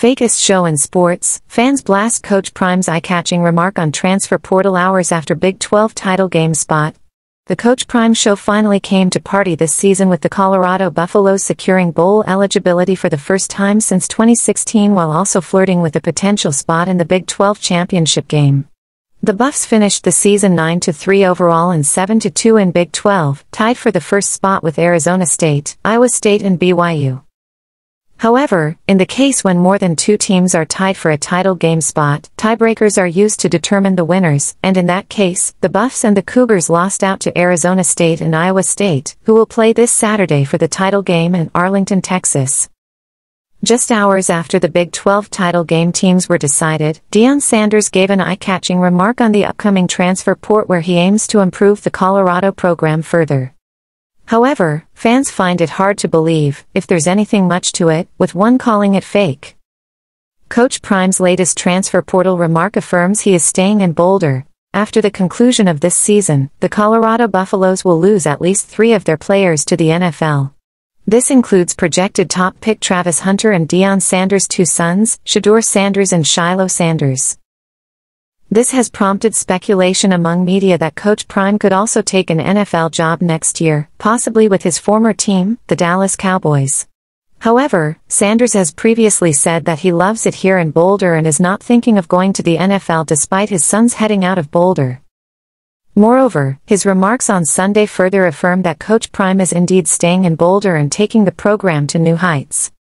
Fakest show in sports, fans blast coach Prime's eye-catching remark on transfer portal hours after Big 12 title game spot. The Coach Prime show finally came to party this season with the Colorado Buffaloes securing bowl eligibility for the first time since 2016 while also flirting with a potential spot in the Big 12 championship game. The Buffs finished the season 9-3 overall and 7-2 in Big 12, tied for the first spot with Arizona State, Iowa State and BYU. However, in the case when more than two teams are tied for a title game spot, tiebreakers are used to determine the winners, and in that case, the Buffs and the Cougars lost out to Arizona State and Iowa State, who will play this Saturday for the title game in Arlington, Texas. Just hours after the Big 12 title game teams were decided, Deion Sanders gave an eye-catching remark on the upcoming transfer port where he aims to improve the Colorado program further. However, fans find it hard to believe, if there's anything much to it, with one calling it fake. Coach Prime's latest transfer portal remark affirms he is staying in Boulder. After the conclusion of this season, the Colorado Buffaloes will lose at least three of their players to the NFL. This includes projected top pick Travis Hunter and Dion Sanders' two sons, Shador Sanders and Shiloh Sanders. This has prompted speculation among media that Coach Prime could also take an NFL job next year, possibly with his former team, the Dallas Cowboys. However, Sanders has previously said that he loves it here in Boulder and is not thinking of going to the NFL despite his son's heading out of Boulder. Moreover, his remarks on Sunday further affirm that Coach Prime is indeed staying in Boulder and taking the program to new heights.